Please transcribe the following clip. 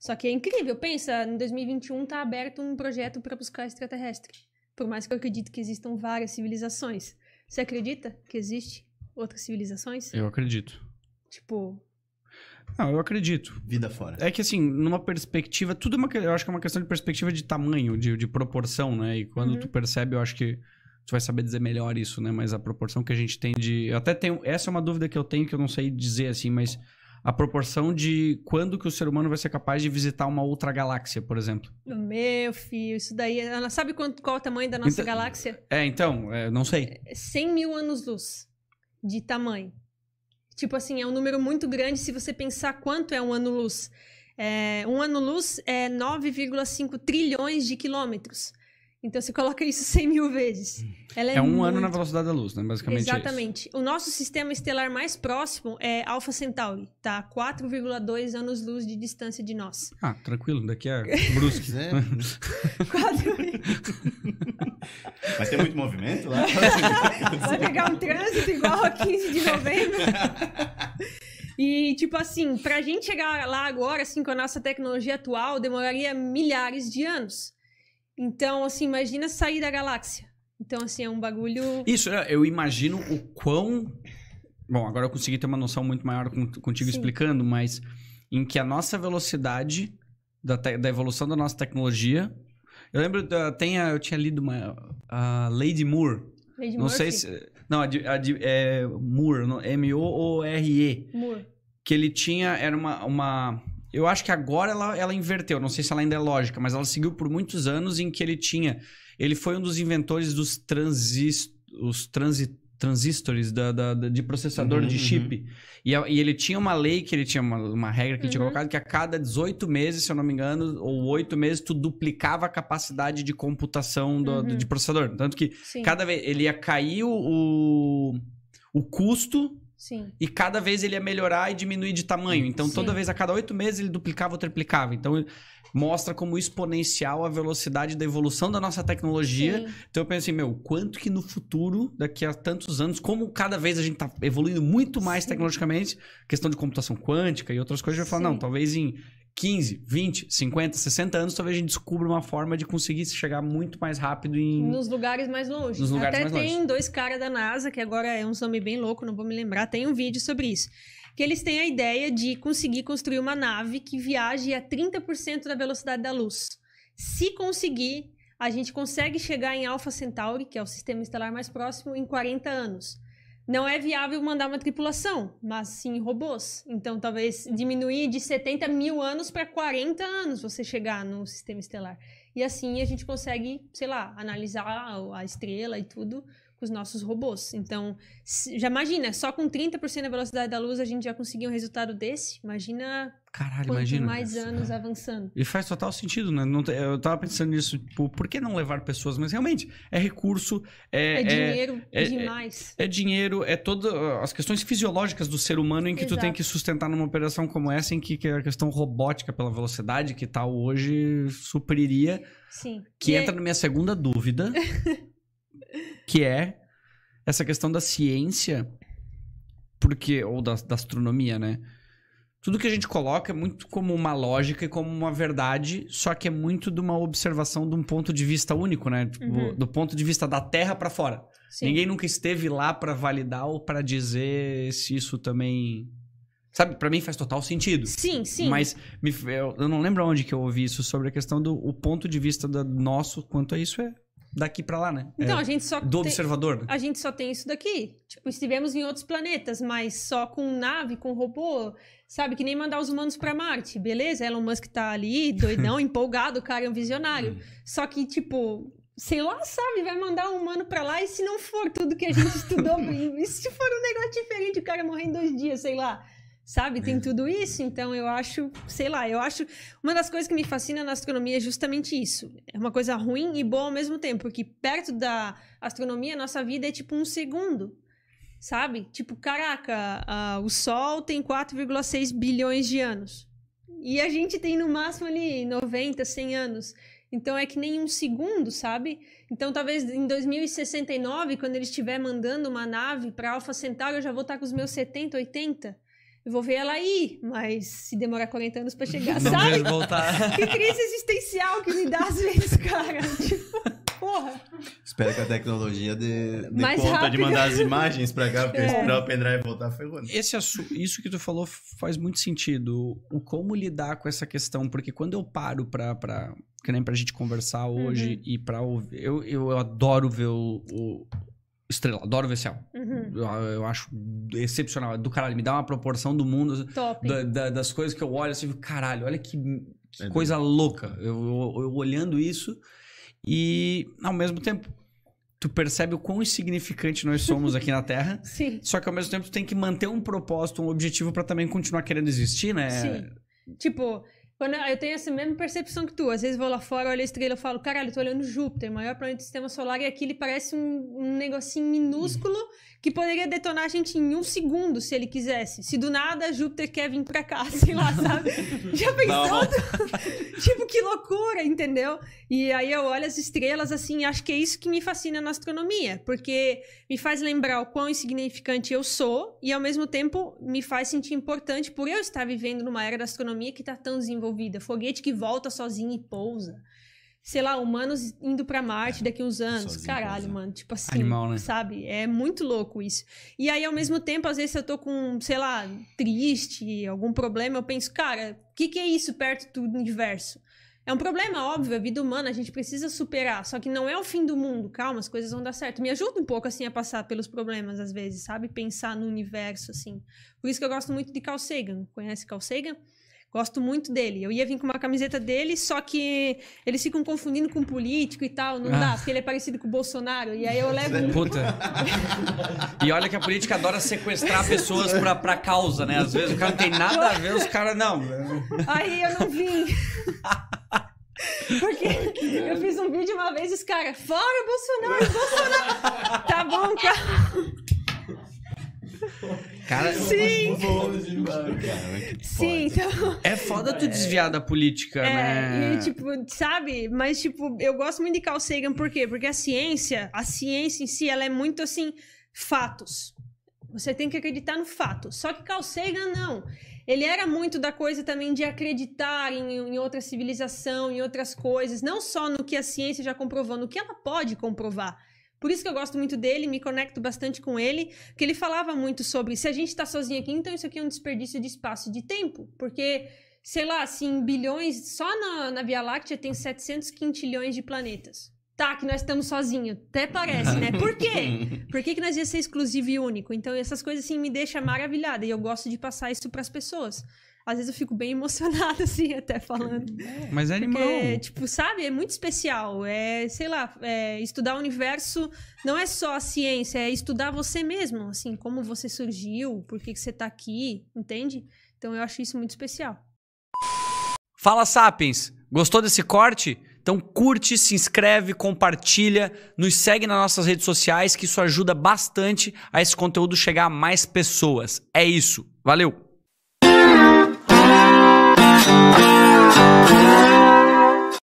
Só que é incrível, pensa, em 2021 está aberto um projeto para buscar extraterrestre. Por mais que eu acredite que existam várias civilizações. Você acredita que existe outras civilizações? Eu acredito. Tipo, não, eu acredito. Vida fora. É que assim, numa perspectiva, tudo é uma, eu acho que é uma questão de perspectiva de tamanho, de, de proporção, né? E quando uhum. tu percebe, eu acho que tu vai saber dizer melhor isso, né? Mas a proporção que a gente tem de, eu até tenho, essa é uma dúvida que eu tenho que eu não sei dizer assim, mas a proporção de quando que o ser humano vai ser capaz de visitar uma outra galáxia, por exemplo. Meu filho, isso daí. Ela sabe quanto, qual o tamanho da nossa então, galáxia? É, então, é, não sei. 100 é, mil anos-luz de tamanho. Tipo assim, é um número muito grande se você pensar quanto é um ano-luz. É, um ano-luz é 9,5 trilhões de quilômetros. Então você coloca isso 100 mil vezes. Hum. Ela é, é um muito... ano na velocidade da luz, né? Basicamente. É Exatamente. o nosso sistema estelar mais próximo é Alpha Centauri, tá? 4,2 anos-luz de distância de nós. Ah, tranquilo, daqui é a Brusque. é. Quatro... Vai ter muito movimento lá. Vai pegar um trânsito igual a 15 de novembro. E, tipo assim, pra gente chegar lá agora, assim, com a nossa tecnologia atual, demoraria milhares de anos. Então, assim, imagina sair da galáxia. Então, assim, é um bagulho. Isso, é, eu imagino o quão. Bom, agora eu consegui ter uma noção muito maior contigo Sim. explicando, mas em que a nossa velocidade da, te... da evolução da nossa tecnologia. Eu lembro, da, tem a... eu tinha lido uma. A Lady Moore. Lady não Murphy? sei se. Não, a, de... a de... é Moore, M-O-O-R-E. Moore. Que ele tinha. Era uma, uma eu acho que agora ela, ela inverteu, não sei se ela ainda é lógica, mas ela seguiu por muitos anos em que ele tinha. Ele foi um dos inventores dos transist, os transi, transistores da, da, da, de processador uhum, de chip. Uhum. E, e, ele tinha uma lei que ele tinha, uma, uma regra que ele uhum. tinha colocado, que a cada 18 meses, se eu não me engano, ou 8 meses, tu duplicava a capacidade de computação do, do uhum. de processador. Tanto que Sim. cada vez ele ia cair o, o custo Sim. E cada vez ele ia melhorar e diminuir de tamanho. Então, Sim. toda vez, a cada oito meses, ele duplicava ou triplicava. Então, mostra como exponencial a velocidade da evolução da nossa tecnologia. Sim. Então, eu penso assim, meu, quanto que no futuro, daqui a tantos anos, como cada vez a gente está evoluindo muito mais Sim. tecnologicamente, questão de computação quântica e outras coisas, eu falo, não, talvez em 15, 20, 50, 60 anos, talvez a gente descubra uma forma de conseguir chegar muito mais rápido em. Nos lugares mais longe. Nos lugares Até mais tem longe. dois caras da NASA, que agora é um nome bem louco, não vou me lembrar, tem um vídeo sobre isso. Que eles têm a ideia de conseguir construir uma nave que viaje a 30% da velocidade da luz. Se conseguir, a gente consegue chegar em Alpha Centauri, que é o sistema estelar mais próximo, em 40 anos não é viável mandar uma tripulação, mas sim robôs. Então, talvez diminuir de 70 mil anos para 40 anos você chegar no sistema estelar. E assim a gente consegue, sei lá, analisar a estrela e tudo com os nossos robôs. Então, se, já imagina, só com 30% da velocidade da luz a gente já conseguiu um resultado desse. Imagina Caralho, imagino. imagina. mais anos é. avançando. E faz total sentido, né? Não, eu tava pensando nisso, tipo, por que não levar pessoas? Mas realmente, é recurso, é... É, é dinheiro é, é, demais. É, é, dinheiro, é todas as questões fisiológicas do ser humano em que Exato. tu tem que sustentar numa operação como essa, em que, que é a questão robótica pela velocidade que tal hoje supriria. Sim. Que e entra na minha segunda dúvida... que é essa questão da ciência, porque ou da, da astronomia, né? Tudo que a gente coloca é muito como uma lógica e como uma verdade, só que é muito de uma observação de um ponto de vista único, né? Tipo, uhum. Do ponto de vista da Terra para fora. Sim. Ninguém nunca esteve lá para validar ou para dizer se isso também Sabe, para mim faz total sentido. Sim, sim. Mas me, eu, eu, não lembro onde que eu ouvi isso sobre a questão do o ponto de vista do nosso quanto a isso é daqui para lá, né? Então, é, a gente só do tem, observador. Né? A gente só tem isso daqui. Tipo, estivemos em outros planetas, mas só com nave, com robô, sabe que nem mandar os humanos para Marte, beleza? Elon Musk tá ali, doidão, empolgado, cara, é um visionário. Hum. só que tipo, sei lá, sabe, vai mandar um humano para lá e se não for tudo que a gente estudou, e se for um negócio diferente, o cara morrer em dois dias, sei lá sabe? Tem tudo isso, então eu acho, sei lá, eu acho. Uma das coisas que me fascina na astronomia é justamente isso. É uma coisa ruim e boa ao mesmo tempo, porque perto da astronomia, nossa vida é tipo um segundo, sabe? Tipo, caraca, uh, o Sol tem 4,6 bilhões de anos. E a gente tem no máximo ali 90, 100 anos. Então é que nem um segundo, sabe? Então talvez em 2069, quando ele estiver mandando uma nave para Alpha Centauri, eu já vou estar tá com os meus 70, 80 eu vou ver ela aí, mas se demorar 40 anos para chegar, não sabe? Voltar. Que crise existencial que me dá às vezes, cara. Tipo, porra. Espero que a tecnologia dê, dê Mais conta rápido. de mandar as imagens para cá, porque é. esperar o pendrive voltar foi ruim. Esse isso que tu falou faz muito sentido. O como lidar com essa questão, porque quando eu paro para pra que nem pra gente conversar hoje uhum. e pra ouvir. Eu, eu adoro ver o, o, estrela, adoro ver Uhum. Eu, eu, acho excepcional. É do caralho, me dá uma proporção do mundo. Top. Da, da, das coisas que eu olho assim, caralho, olha que, que é coisa bem. louca. Eu, eu, eu, olhando isso e ao mesmo tempo. Tu percebe o quão insignificante nós somos aqui na Terra. Sim. Só que ao mesmo tempo tu tem que manter um propósito, um objetivo para também continuar querendo existir, né? Sim. Tipo, quando eu tenho essa mesma percepção que tu. Às vezes vou lá fora, olho a estrela e falo, caralho, eu tô olhando Júpiter, maior planeta do sistema solar, e aqui ele parece um, um negocinho minúsculo que poderia detonar a gente em um segundo se ele quisesse. Se do nada Júpiter quer vir pra cá, sei lá, sabe? Já pensou? tipo, que loucura, entendeu? E aí eu olho as estrelas assim, acho que é isso que me fascina na astronomia, porque me faz lembrar o quão insignificante eu sou e ao mesmo tempo me faz sentir importante por eu estar vivendo numa era da astronomia que tá tão desenvolvida, foguete que volta sozinho e pousa sei lá, humanos indo para Marte é, daqui uns anos. Sozinho, Caralho, coisa. mano. Tipo assim, Animal, né? sabe? É muito louco isso. E aí, ao mesmo tempo, às vezes eu tô com, sei lá, triste, algum problema, eu penso, cara, o que, que é isso perto do universo? É um problema, óbvio, a vida humana, a gente precisa superar. Só que não é o fim do mundo, calma, as coisas vão dar certo. Me ajuda um pouco, assim, a passar pelos problemas, às vezes, sabe? Pensar no universo, assim. Por isso que eu gosto muito de Carl Sagan. Conhece Carl Sagan? Gosto muito dele. Eu ia vir com uma camiseta dele, só que eles ficam confundindo com político e tal. Não ah. dá, porque ele é parecido com o Bolsonaro. E aí eu levo. Puta. e olha que a política adora sequestrar pessoas pra, pra causa, né? Às vezes o cara não tem nada a ver, os caras não. Aí eu não vim. Porque eu fiz um vídeo uma vez e os caras, fora Bolsonaro, Bolsonaro. tá bom, cara. Cara, sim. Sim, então. É foda tu desviar da política, é, né? E, tipo, sabe? Mas, tipo, eu gosto muito de Carl Sagan, por quê? Porque a ciência, a ciência em si, ela é muito assim, fatos. Você tem que acreditar no fato. Só que Carl Sagan, não. Ele era muito da coisa também de acreditar em, em outra civilização, em outras coisas, não só no que a ciência já comprovou, no que ela pode comprovar. Por isso que eu gosto muito dele, me conecto bastante com ele, que ele falava muito sobre se a gente está sozinho aqui, então isso aqui é um desperdício de espaço e de tempo, porque sei lá, assim, bilhões, só na, na Via Láctea tem 700 quintilhões de planetas. Tá, que nós estamos sozinhos. Até parece, né? Por quê? Por que, que nós ia ser exclusivo e único? Então, essas coisas, assim, me deixam maravilhada. E eu gosto de passar isso para as pessoas às vezes eu fico bem emocionada, assim, até falando. É. Mas é animal. Porque, é, tipo, sabe? É muito especial. É, sei lá, é, estudar o universo não é só a ciência, é estudar você mesmo, assim, como você surgiu, por que, que você está aqui, entende? Então eu acho isso muito especial. Fala, Sapiens! Gostou desse corte? Então curte, se inscreve, compartilha, nos segue nas nossas redes sociais, que isso ajuda bastante a esse conteúdo chegar a mais pessoas. É isso. Valeu! Thank you.